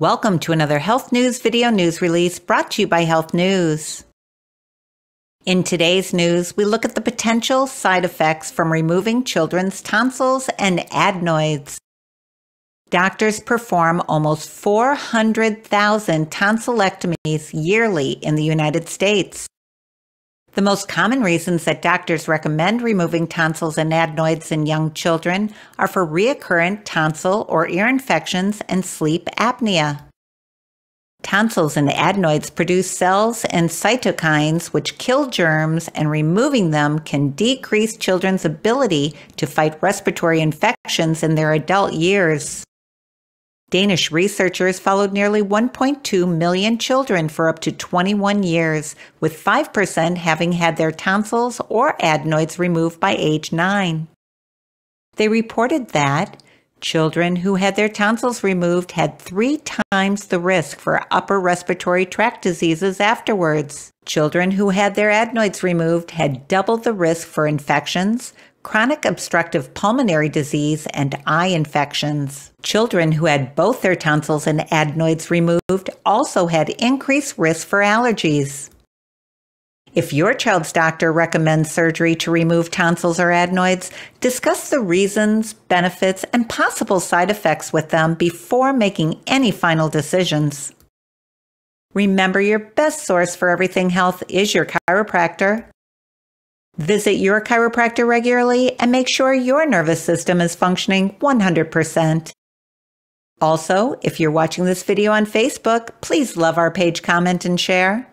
Welcome to another Health News video news release brought to you by Health News. In today's news, we look at the potential side effects from removing children's tonsils and adenoids. Doctors perform almost 400,000 tonsillectomies yearly in the United States. The most common reasons that doctors recommend removing tonsils and adenoids in young children are for recurrent tonsil or ear infections and sleep apnea. Tonsils and adenoids produce cells and cytokines which kill germs, and removing them can decrease children's ability to fight respiratory infections in their adult years. Danish researchers followed nearly 1.2 million children for up to 21 years, with 5% having had their tonsils or adenoids removed by age 9. They reported that children who had their tonsils removed had three times the risk for upper respiratory tract diseases afterwards. Children who had their adenoids removed had double the risk for infections, chronic obstructive pulmonary disease, and eye infections. Children who had both their tonsils and adenoids removed also had increased risk for allergies. If your child's doctor recommends surgery to remove tonsils or adenoids, discuss the reasons, benefits, and possible side effects with them before making any final decisions. Remember, your best source for everything health is your chiropractor. Visit your chiropractor regularly and make sure your nervous system is functioning 100%. Also, if you're watching this video on Facebook, please love our page, comment, and share.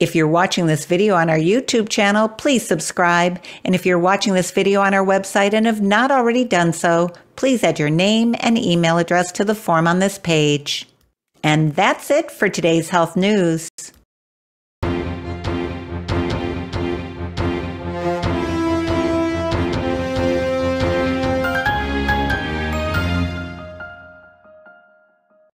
If you're watching this video on our YouTube channel, please subscribe. And if you're watching this video on our website and have not already done so, please add your name and email address to the form on this page. And that's it for today's health news.